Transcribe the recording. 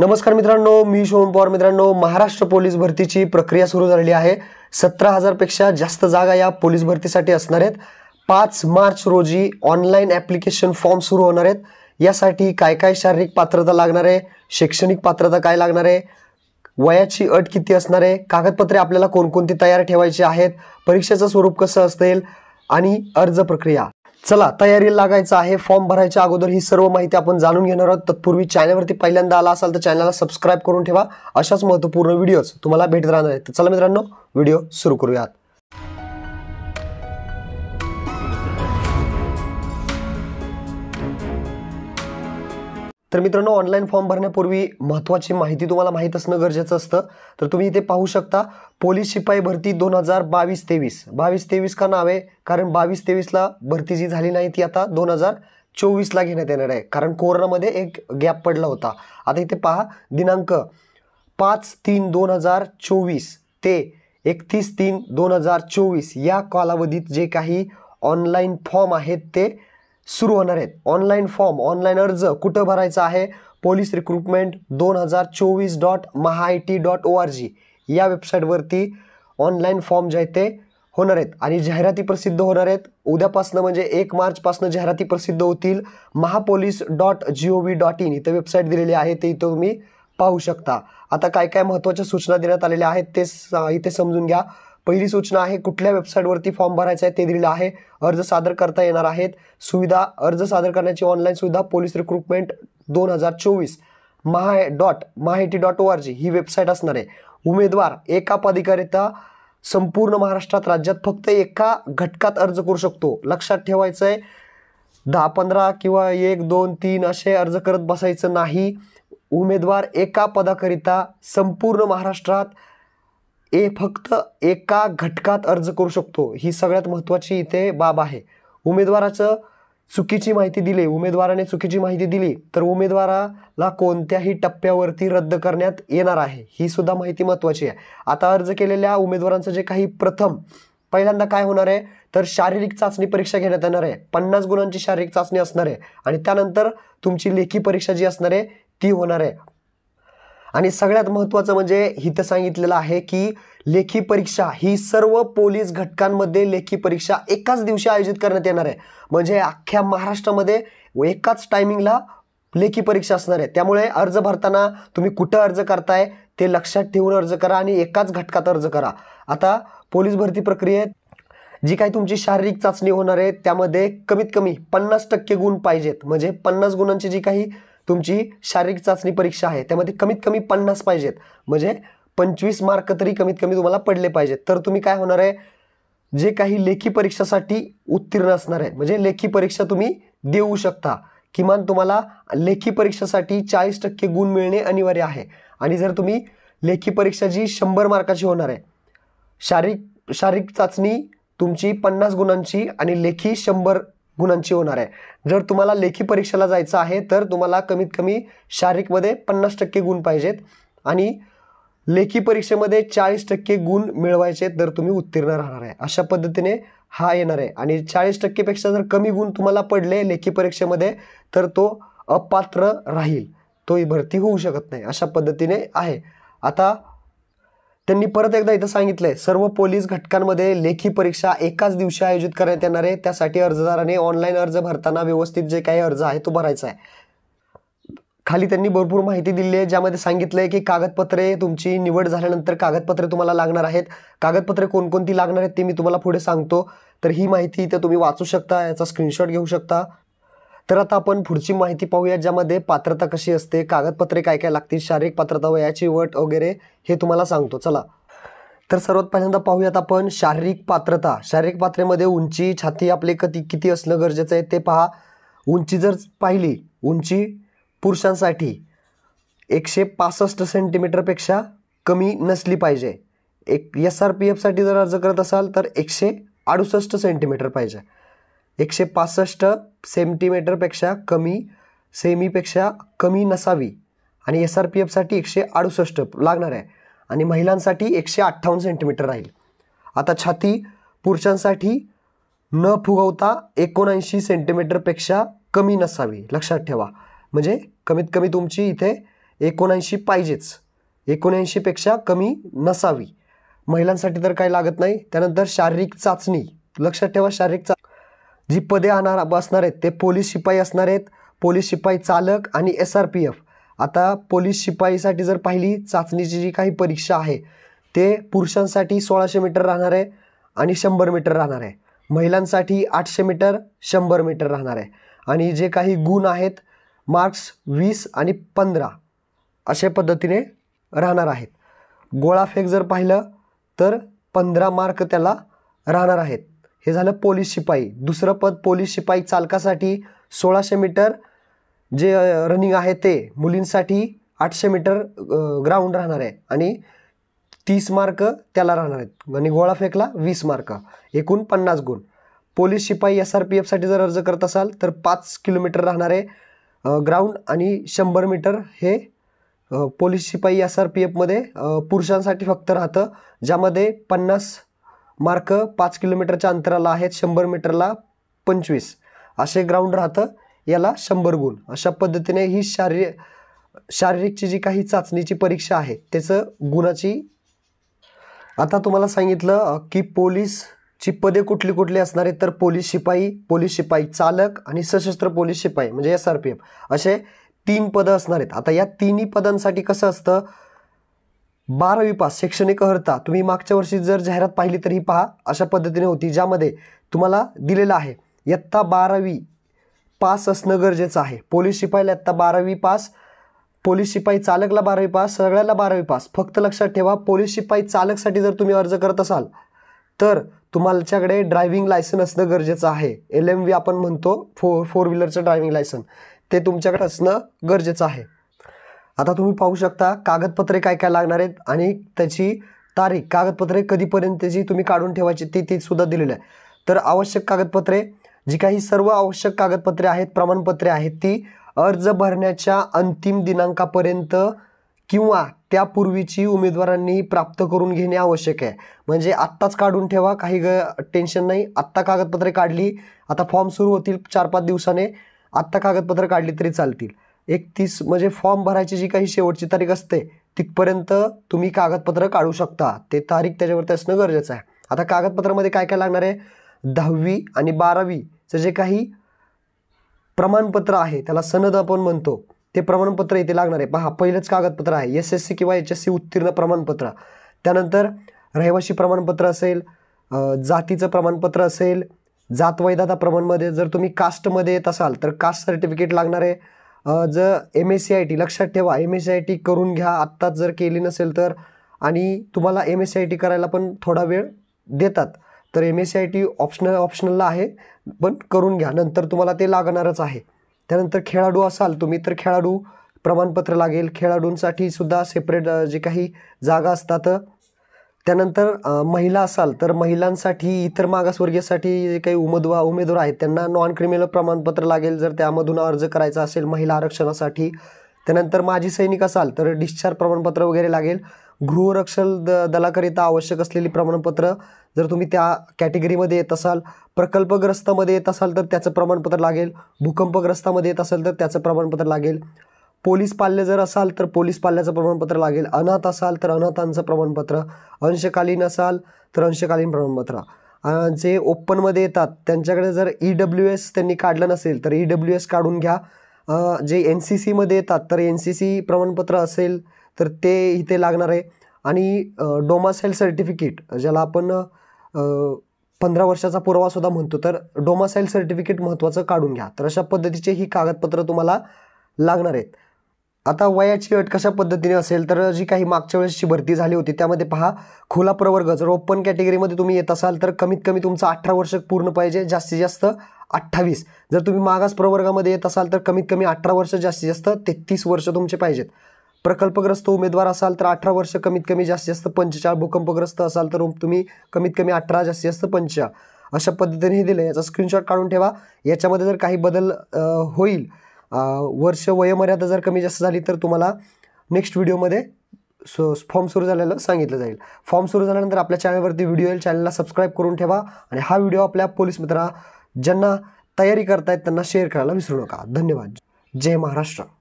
नमस्कार मित्रांनो मी शोभन पवार मित्रांनो महाराष्ट्र पोलीस भरतीची प्रक्रिया सुरू झालेली आहे सतरा हजारपेक्षा जास्त जागा या पोलीस भरतीसाठी असणार आहेत पाच मार्च रोजी ऑनलाईन ॲप्लिकेशन फॉर्म सुरू होणार आहेत यासाठी काय काय शारीरिक पात्रता लागणार आहे शैक्षणिक पात्रता काय लागणार आहे वयाची अट किती असणार आहे कागदपत्रे आपल्याला कोणकोणती तयार ठेवायची आहेत परीक्षेचं स्वरूप कसं असेल आणि अर्ज प्रक्रिया चला तयारी लागायचं आहे फॉर्म भरायच्या अगोदर ही सर्व माहिती आपण जाणून घेणार आहोत तत्पूर्वी चॅनलवरती पहिल्यांदा आला असाल तर चॅनलला सबस्क्राईब करून ठेवा अशाच महत्त्वपूर्ण व्हिडिओज तुम्हाला भेटत राहणार आहेत चला मित्रांनो व्हिडिओ सुरू करूयात तर मित्रांनो ऑनलाईन फॉर्म भरण्यापूर्वी महत्त्वाची माहिती तुम्हाला माहीत असणं गरजेचं असतं तर तुम्ही इथे पाहू शकता पोलीस शिपाई भरती दोन हजार बावीस तेवीस बावीस तेवीस का नाव आहे कारण बावीस तेवीसला भरती जी झाली नाही ती आता दोन हजार चोवीसला घेण्यात येणार आहे कारण कोरोनामध्ये एक गॅप पडला होता आता इथे पहा दिनांक पाच तीन दोन हजार चोवीस ते एकतीस तीन दोन हजार चोवीस या कालावधीत जे काही ऑनलाईन फॉर्म आहेत ते सुरू होणार आहेत ऑनलाईन फॉर्म ऑनलाईन अर्ज कुठं भरायचा आहे पोलीस रिक्रुटमेंट दोन हजार चोवीस dot Maha T dot O R G या वेबसाईटवरती ऑनलाईन फॉर्म जे आहेत ते होणार आहेत आणि जाहिराती प्रसिद्ध होणार आहेत उद्यापासनं म्हणजे एक मार्चपासनं जाहिराती प्रसिद्ध होतील महापोलीस dot G O V dot in इथं वेबसाईट दिलेली आहे ते इथं तुम्ही पाहू शकता आता काय काय महत्त्वाच्या सूचना देण्यात आलेल्या आहेत ते इथे समजून घ्या पहिली सूचना आहे कुठल्या वेबसाईटवरती फॉर्म भरायचा आहे ते दिलेलं आहे अर्ज सादर करता येणार आहेत सुविधा अर्ज सादर करण्याची ऑनलाईन सुविधा पोलीस रिक्रुटमेंट दोन हजार चोवीस Maha dot dot O R G ही वेबसाईट असणार आहे उमेदवार एका पदाकरिता संपूर्ण महाराष्ट्रात राज्यात फक्त एका घटकात अर्ज करू शकतो लक्षात ठेवायचं आहे दहा पंधरा किंवा एक दोन तीन असे अर्ज करत बसायचं नाही उमेदवार एका पदाकरिता संपूर्ण महाराष्ट्रात ए फक्त एका घटकात अर्ज करू शकतो ही सगळ्यात महत्त्वाची इथे बाब आहे उमेदवाराचं चुकीची माहिती दिली उमेदवाराने चुकीची माहिती दिली तर उमेदवाराला कोणत्याही टप्प्यावरती रद्द करण्यात येणार आहे ही सुद्धा माहिती महत्त्वाची आहे आता अर्ज केलेल्या उमेदवारांचं जे काही प्रथम पहिल्यांदा काय होणार आहे तर शारीरिक चाचणी परीक्षा घेण्यात येणार आहे पन्नास गुणांची शारीरिक चाचणी असणार आहे आणि त्यानंतर तुमची लेखी परीक्षा जी असणार आहे ती होणार आहे आणि सगळ्यात महत्त्वाचं म्हणजे इथं सांगितलेलं आहे की लेखी परीक्षा ही सर्व पोलीस घटकांमध्ये लेखी परीक्षा एकाच दिवशी आयोजित करण्यात येणार आहे म्हणजे अख्ख्या महाराष्ट्रामध्ये एकाच टायमिंगला लेखी परीक्षा असणार आहे त्यामुळे अर्ज भरताना तुम्ही कुठं अर्ज करताय ते लक्षात ठेवून अर्ज करा आणि एकाच घटकात अर्ज करा आता पोलीस भरती प्रक्रियेत जी काही तुमची शारीरिक चाचणी होणार आहे त्यामध्ये कमीत कमी पन्नास टक्के गुण पाहिजेत म्हणजे पन्नास गुणांची जी काही तुमची शारीरिक चाचणी परीक्षा आहे त्यामध्ये कमीत कमी पन्नास पाहिजेत म्हणजे पंचवीस मार्क तरी कमीत कमी तुम्हाला पडले पाहिजेत तर तुम्ही काय होणार आहे जे काही लेखी परीक्षासाठी उत्तीर्ण असणार आहे म्हणजे लेखी परीक्षा तुम्ही देऊ शकता किमान तुम्हाला लेखी परीक्षेसाठी चाळीस टक्के गुण मिळणे अनिवार्य आहे आणि जर तुम्ही लेखी परीक्षा जी शंभर मार्काची होणार आहे शारीरिक शारीरिक चाचणी तुमची पन्नास गुणांची आणि लेखी शंभर गुणांची होणार आहे जर तुम्हाला लेखी परीक्षेला जायचं आहे तर तुम्हाला कमीत कमी शारीरिकमध्ये पन्नास टक्के गुण पाहिजेत आणि लेखी परीक्षेमध्ये चाळीस टक्के गुण मिळवायचे तर तुम्ही उत्तीर्ण राहणार आहे अशा पद्धतीने हा येणार आहे आणि चाळीस टक्केपेक्षा जर कमी गुण तुम्हाला पडले लेखी परीक्षेमध्ये तर तो अपात्र राहील तो भरती होऊ शकत नाही अशा पद्धतीने आहे आता त्यांनी परत एकदा इथं सांगितलंय सर्व पोलीस घटकांमध्ये लेखी परीक्षा एकाच दिवशी आयोजित करण्यात येणार आहे त्यासाठी अर्जदाराने ऑनलाईन अर्ज भरताना व्यवस्थित जे काही अर्ज आहे तो भरायचा आहे खाली त्यांनी भरपूर माहिती दिली आहे ज्यामध्ये सांगितलं आहे की कागदपत्रे तुमची निवड झाल्यानंतर कागदपत्रे तुम्हाला लागणार आहेत कागदपत्रे कोणकोणती लागणार आहेत ते मी तुम्हाला पुढे सांगतो तर ही माहिती इथे तुम्ही वाचू शकता याचा स्क्रीनशॉट घेऊ शकता तर आता आपण पुढची माहिती पाहूया ज्यामध्ये पात्रता कशी असते कागदपत्रे काय काय लागतील शारीरिक पात्रता वयाची वट वगैरे हे तुम्हाला सांगतो चला तर सर्वात पहिल्यांदा पाहूयात आपण शारीरिक पात्रता शारीरिक पात्रेमध्ये उंची छाती आपले कधी किती असणं गरजेचं आहे ते पहा उंची जर पाहिली उंची पुरुषांसाठी एकशे पासष्ट सेंटीमीटरपेक्षा कमी नसली पाहिजे एक एस आर पी एफसाठी जर अर्ज करत असाल तर एकशे अडुसष्ट सेंटीमीटर पाहिजे एकशे पासष्ट सेंटीमीटरपेक्षा कमी सेमीपेक्षा कमी नसावी आणि एस आर पी एफसाठी एकशे अडुसष्ट लागणार आहे आणि महिलांसाठी एकशे अठ्ठावन्न सेंटीमीटर राहील आता छाती पुरुषांसाठी न फुगवता एकोणऐंशी सेंटीमीटरपेक्षा कमी नसावी लक्षात ठेवा म्हणजे कमीत कमी तुमची इथे एकोणऐंशी पाहिजेच एकोणऐंशीपेक्षा कमी नसावी महिलांसाठी तर काही लागत नाही त्यानंतर शारीरिक चाचणी लक्षात ठेवा शारीरिक चा जी पदे आणणार बसणार आहेत ते पोलीस शिपाई असणार आहेत पोलीस शिपाई चालक आणि एस आर पी एफ आता पोलीस शिपाईसाठी जर पाहिली चाचणीची जी काही परीक्षा आहे ते पुरुषांसाठी सोळाशे मीटर राहणार आहे आणि शंभर मीटर राहणार आहे महिलांसाठी आठशे मीटर शंभर मीटर राहणार आहे आणि जे काही गुण आहेत मार्क्स वीस आणि पंधरा अशा पद्धतीने राहणार आहेत गोळाफेक जर पाहिलं तर पंधरा मार्क त्याला राहणार आहेत हे झालं पोलीस शिपाई दुसरं पद पोलीस शिपाई चालकासाठी सोळाशे मीटर जे रनिंग आहे ते मुलींसाठी आठशे मीटर ग्राउंड राहणार आहे आणि तीस मार्क त्याला राहणार आहेत आणि गोळा फेकला वीस मार्क एकूण पन्नास गुण पोलीस शिपाई एस आर पी एफसाठी जर अर्ज करत असाल तर पाच किलोमीटर राहणारे ग्राउंड आणि शंभर मीटर हे पोलीस शिपाई एस आर पी एफमध्ये पुरुषांसाठी फक्त राहतं ज्यामध्ये पन्नास मार्क पाच किलोमीटरच्या अंतराला आहेत शंभर मीटरला पंचवीस असे ग्राउंड राहतं याला शंभर गुण अशा पद्धतीने ही शारीर शारीरिकची जी काही चाचणीची परीक्षा आहे त्याचं गुणाची आता तुम्हाला सांगितलं की पोलीसची पदे कुठली कुठली असणार आहेत तर पोलीस शिपाई पोलीस शिपाई चालक आणि सशस्त्र पोलीस शिपाई म्हणजे एस आर पी एफ असे तीन पदं असणार आहेत आता या तिन्ही पदांसाठी कसं असतं बारावी पास शैक्षणिक अर्हता तुम्ही मागच्या वर्षी जर जाहिरात पाहिली तरी पहा अशा पद्धतीने होती ज्यामध्ये तुम्हाला दिलेलं आहे इयत्ता बारावी पास असणं गरजेचं आहे पोलीस शिपाईला इयत्ता बारावी पास पोलीस शिपाई चालकला बारावी पास सगळ्याला बारावी पास फक्त लक्षात ठेवा पोलीस शिपाई चालकसाठी जर तुम्ही अर्ज करत असाल तर तुम्हाच्याकडे ड्रायव्हिंग लायसन असणं गरजेचं आहे एल एम व्ही आपण म्हणतो फोर फोर व्हीलरचं ड्रायव्हिंग लायसन ते तुमच्याकडे असणं गरजेचं आहे आता तुम्ही पाहू शकता कागदपत्रे काय काय लागणार आहेत आणि त्याची तारीख कागदपत्रे कधीपर्यंत जी तुम्ही काढून ठेवायची ती ते सुद्धा दिलेलं आहे तर आवश्यक कागदपत्रे जी काही सर्व आवश्यक कागदपत्रे आहेत प्रमाणपत्रे आहेत ती अर्ज भरण्याच्या अंतिम दिनांकापर्यंत किंवा त्यापूर्वीची उमेदवारांनी प्राप्त करून घेणे आवश्यक आहे म्हणजे आत्ताच काढून ठेवा काही ग टेन्शन नाही आत्ता कागदपत्रे काढली आता फॉर्म सुरू होतील चार पाच दिवसाने आत्ता कागदपत्र काढली तरी चालतील एकतीस म्हणजे फॉर्म भरायची जी काही शेवटची तारीख असते तिथपर्यंत तुम्ही कागदपत्र काढू शकता ते तारीख त्याच्यावरती असणं गरजेचं आहे आता कागदपत्रामध्ये काय काय लागणार आहे दहावी आणि बारावीचं जे काही प्रमाणपत्र आहे त्याला सनद आपण म्हणतो ते प्रमाणपत्र इथे लागणार आहे पहा पहिलंच कागदपत्र आहे एस एस सी किंवा एच एस सी उत्तीर्ण प्रमाणपत्र त्यानंतर रहिवाशी प्रमाणपत्र असेल जातीचं प्रमाणपत्र असेल जात वैधाता प्रमाणमध्ये जर तुम्ही कास्टमध्ये येत असाल तर कास्ट सर्टिफिकेट लागणार आहे जर M S C I T लक्षात ठेवा M S C I T करून घ्या आत्ताच जर केली नसेल तर आणि तुम्हाला M S C I T करायला पण थोडा वेळ देतात तर M S C I T optional ऑप्शनलला आहे पण करून घ्या नंतर तुम्हाला ते लागणारच आहे त्यानंतर खेळाडू असाल तुम्ही तर खेळाडू प्रमाणपत्र लागेल खेळाडूंसाठी सुद्धा सेपरेट जे काही जागा असतात त्यानंतर महिला असाल तर महिलांसाठी इतर मागासवर्गीयसाठी जे काही उमेदवार उमेदवार आहेत त्यांना नॉन क्रिमिनल प्रमाणपत्र लागेल जर त्यामधून अर्ज करायचा असेल महिला आरक्षणासाठी त्यानंतर माजी सैनिक असाल तर डिस्चार्ज प्रमाणपत्र वगैरे लागेल गृहरक्षण द दलाकरिता आवश्यक असलेली प्रमाणपत्र जर तुम्ही त्या कॅटेगरीमध्ये येत असाल प्रकल्पग्रस्तामध्ये येत असाल तर त्याचं प्रमाणपत्र लागेल भूकंपग्रस्तामध्ये येत असाल तर त्याचं प्रमाणपत्र लागेल पोलीस पाल्य जर असाल तर पोलीस पाल्याचं प्रमाणपत्र लागेल अनाथ असाल तर अनाथांचं प्रमाणपत्र अंशकालीन असाल तर अंशकालीन प्रमाणपत्र जे ओपनमध्ये येतात त्यांच्याकडे जर ई डब्ल्यू एस त्यांनी काढलं नसेल तर ई डब्ल्यू एस काढून घ्या जे एन सी सीमध्ये येतात तर एन सी सी प्रमाणपत्र असेल तर ते इथे लागणार आहे आणि डोमासाईल सर्टिफिकेट ज्याला आपण पंधरा वर्षाचा पुरावासुद्धा म्हणतो तर डोमासाईल सर्टिफिकेट महत्त्वाचं काढून घ्या तर अशा पद्धतीचे ही कागदपत्रं तुम्हाला लागणार आहेत आता वयाची अट कशा पद्धतीने असेल तर जी काही मागच्या वेळेसची भरती झाली होती त्यामध्ये पहा खुला प्रवर्ग जर ओपन कॅटेगरीमध्ये तुम्ही येत असाल तर कमीत कमी तुमचं अठरा वर्ष पूर्ण पाहिजे जास्तीत जास्त अठ्ठावीस जर तुम्ही मागास प्रवर्गामध्ये येत असाल तर कमीत कमी अठरा वर्ष जास्तीत जास्त तेहतीस वर्ष तुमचे पाहिजेत प्रकल्पग्रस्त उमेदवार असाल तर अठरा वर्ष कमीत कमी जास्तीत जास्त पंचेचाळ भूकंपग्रस्त असाल तर तुम्ही कमीत कमी अठरा जास्तीत जास्त पंचेचाळ अशा पद्धतीने हे दिलं याचा स्क्रीनशॉट काढून ठेवा याच्यामध्ये जर काही बदल होईल वर्ष वयोमर्यादा जर कमी जास्त झाली तर तुम्हाला नेक्स्ट व्हिडिओमध्ये सो फॉर्म सुरू झालेलं सांगितलं जाईल फॉर्म सुरू झाल्यानंतर आपल्या चॅनलवरती व्हिडिओ येईल चॅनलला सबस्क्राईब करून ठेवा आणि हा व्हिडिओ आपल्या पोलीस मित्रा ज्यांना तयारी करतायत त्यांना शेअर करायला विसरू नका धन्यवाद जय महाराष्ट्र